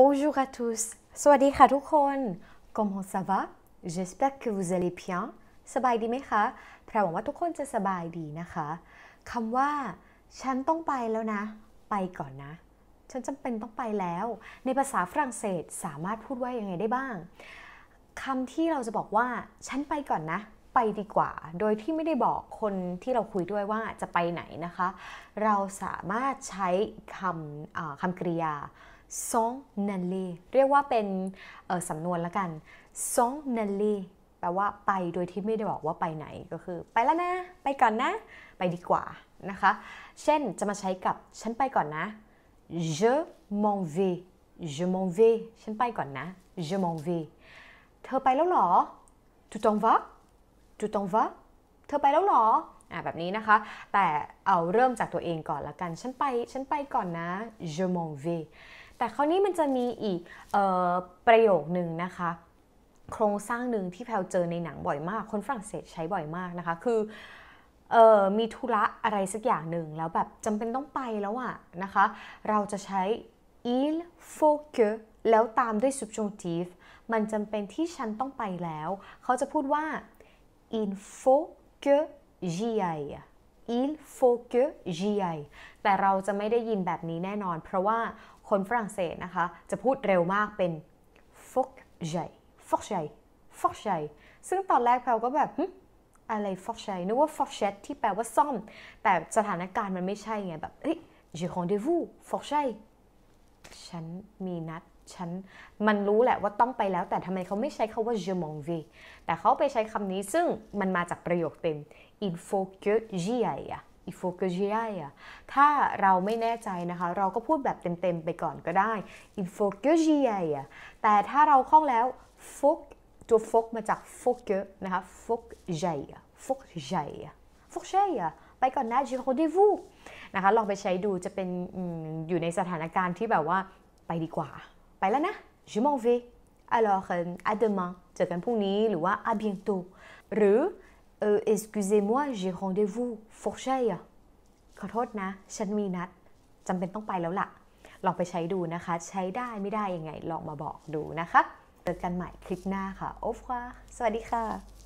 Bonjour à tous สวัสดีค่ะทุกคน Comment ça va J'espère que vous allez bien สบายดีไหมคะ แพรหวังว่าทุกคนจะสบายดีนะคะคำว่า ฉันต้องไปแล้วนะ ไปก่อนนะ ฉันจำเป็นต้องไปแล้ว ในภาษาฝรั่งเศสสามารถพูดว่ายังไงได้บ้างคำที่เราจะบอกว่าฉันไปก่อนนะไปดีกว่า โดยที่ไม่ได้บอกคนที่เราคุยด้วยว่าจะไปไหนนะคะ เราสามารถใช้คำคำกริยาซองนันเลเรียกว่าเป็นสำนวนละกันซองนันเลแปลว่าไป โดยที่ไม่ได้บอกว่าไปไหน ก็คือ ไปแล้วนะ ไปก่อนนะ ไปดีกว่านะคะ เช่น จะมาใช้กับฉันไปก่อนนะ je m'en vais je m'en vais ฉันไปก่อนนะ je m'en vais เธอไปแล้วหรอ tu t'en vas จดตงวะเธอไปแล้วหรอ อ่าแบบนี้นะคะ แต่เอาเริ่มจากตัวเองก่อนละกัน ฉันไป ฉันไปก่อนนะ je m'en vais แต่คราวนี้มันจะมีอีกประโยคหนึ่งนะคะ โครงสร้างหนึ่งที่แพลเจอในหนังบ่อยมาก คนฝรั่งเศสใช้บ่อยมากนะคะ คือเออมีธุระอะไรสักอย่างหนึ่ง แล้วแบบจำเป็นต้องไปแล้วอะนะคะ เราจะใช้ il faut que แล้วตามด้วย subjunctive มันจำเป็นที่ฉันต้องไปแล้ว เขาจะพูดว่า il faut que j'y aille il faut que j'y aille แต่เราจะไม่ได้ยินแบบนี้แน่นอน เพราะว่าคนฝรั่งเศสนะคะจะพูดเร็วมากเป็น faut que j'aille faut que j'aille faut que j'aille ซึ่งตอนแรกแพลก็แบบอะไร faut que j'aille นึกว่า faut que ที่แปลว่าซ่อม แต่สถานการณ์มันไม่ใช่ไงแบบเฮ้ย j'ai rendez-vous faut que j'aille ฉันมีนัด ฉันมันรู้แหละว่าต้องไปแล้ว แต่ทำไมเขาไม่ใช้คาว่า je m o n v i แต่เขาไปใช้คำนี้ซึ่งมันมาจากประโยคเต็ม il faut que j'y aille il faut que j'y aille ถ้าเราไม่แน่ใจนะคะ เราก็พูดแบบเต็มๆไปก่อนก็ได้ il faut que j'y aille แต่ถ้าเราคล่องแล้ว faut ตัว faut มาจาก faut que นะคะ faut j'aille faut j'aille faut j'aille ไปก่อนนะ j e rendez-vous นะคะ ลองไปใช้ดูจะเป็นอยู่ในสถานการณ์ที่แบบว่าไปดีกว่า ไปแล้วนะ je m'en vais alors à demain เจอกันพรุ่งนี้หรือว่า à bientôt หรือ excusez-moi j'ai rendez-vous for c h e ขอโทษนะ ฉันมีนัดจำเป็นต้องไปแล้วละ่ะ ลองไปใช้ดูนะคะ ใช้ได้ไม่ได้ยังไง ลองมาบอกดูนะคะ เจอกันใหม่คลิปหน้าค่ะโอฟค่ะสวัสดีค่ะ